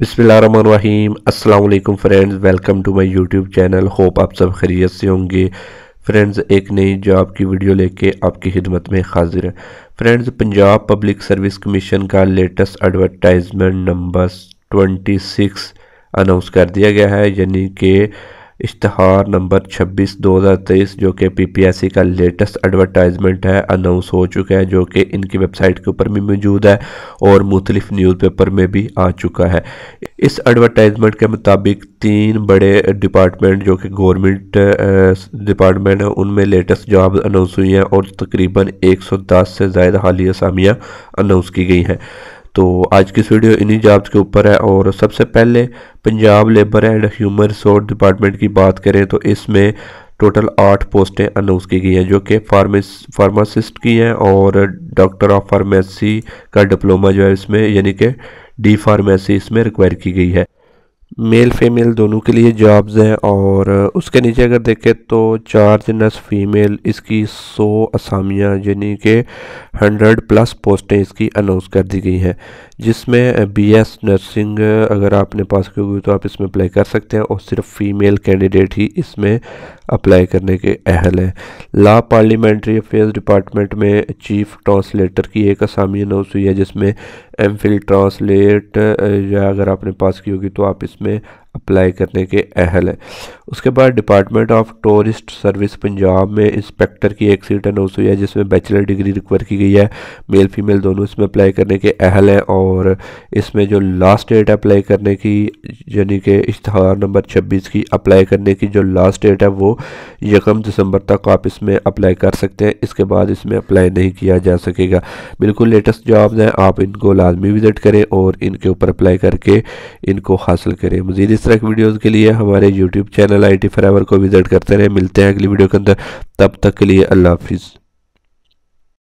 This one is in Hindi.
बिसमीम अल्लाम friends welcome to my YouTube channel hope आप सब खैरियत से होंगे फ्रेंड्स एक नई जॉब की वीडियो लेके आपकी खिदमत में हाजिर है friends Punjab public service commission का लेटेस्ट एडवर्टाइजमेंट नंबर 26 अनाउंस कर दिया गया है यानी कि इश्तहार नंबर 26 2023 जो कि पीपीएससी का लेटेस्ट एडवर्टाइजमेंट है अनाउंस हो चुका है जो कि इनकी वेबसाइट के ऊपर भी मौजूद है और मुख्तलिफ न्यूज़पेपर में भी आ चुका है इस एडवर्टाइजमेंट के मुताबिक तीन बड़े डिपार्टमेंट जो कि गवर्नमेंट डिपार्टमेंट है उनमें लेटेस्ट जॉब अनाउंस हुई हैं और तकरीबन 110 से ज़्यादा हालिया असामियाँ अनाउंस की गई हैं तो आज की वीडियो इन्हीं जॉब्स के ऊपर है और सबसे पहले Punjab labour and human resource department की बात करें तो इसमें टोटल आठ पोस्टें अनाउंस की गई हैं जो कि फार्मेस फार्मासिस्ट की हैं और डॉक्टर ऑफ फार्मेसी का डिप्लोमा जो है इसमें यानी कि डी फार्मेसी इसमें रिक्वायर की गई है मेल फीमेल दोनों के लिए जॉब्स हैं और उसके नीचे अगर देखें तो चार नर्स फीमेल इसकी सौ असामियाँ यानी कि हंड्रेड प्लस पोस्टें इसकी अनाउंस कर दी गई हैं जिसमें बीएस नर्सिंग अगर आपने पास की होगी तो आप इसमें अप्लाई कर सकते हैं और सिर्फ फीमेल कैंडिडेट ही इसमें अप्लाई करने के अहल हैं ला पार्लियामेंट्री अफेयर्स डिपार्टमेंट में चीफ ट्रांसलेटर की एक आसामी अनाउंस हुई है जिसमें एम ट्रांसलेट या अगर आपने पास की होगी तो आप इसमें अप्लाई करने के अहल है उसके बाद department of tourist service Punjab में इंस्पेक्टर की एक सीट अनाउंस हुई है जिसमें बैचलर डिग्री रिक्वायर की गई है मेल फीमेल दोनों इसमें अप्लाई करने के अहल हैं और इसमें जो लास्ट डेट अप्लाई करने की यानी कि इश्तहार नंबर छब्बीस की अप्लाई करने की जो लास्ट डेट है वो यकम दिसंबर तक आप इसमें अप्लाई कर सकते हैं इसके बाद इसमें अप्लाई नहीं किया जा सकेगा बिल्कुल लेटेस्ट जॉब्स हैं आप इनको लाजमी विज़िट करें और इनके ऊपर अप्लाई करके इनको हासिल करें मजीद तरह की वीडियोज़ के लिए हमारे YouTube channel I T ever को विज़िट करते रहे मिलते हैं अगली वीडियो के अंदर तब तक के लिए अल्लाह हाफिज़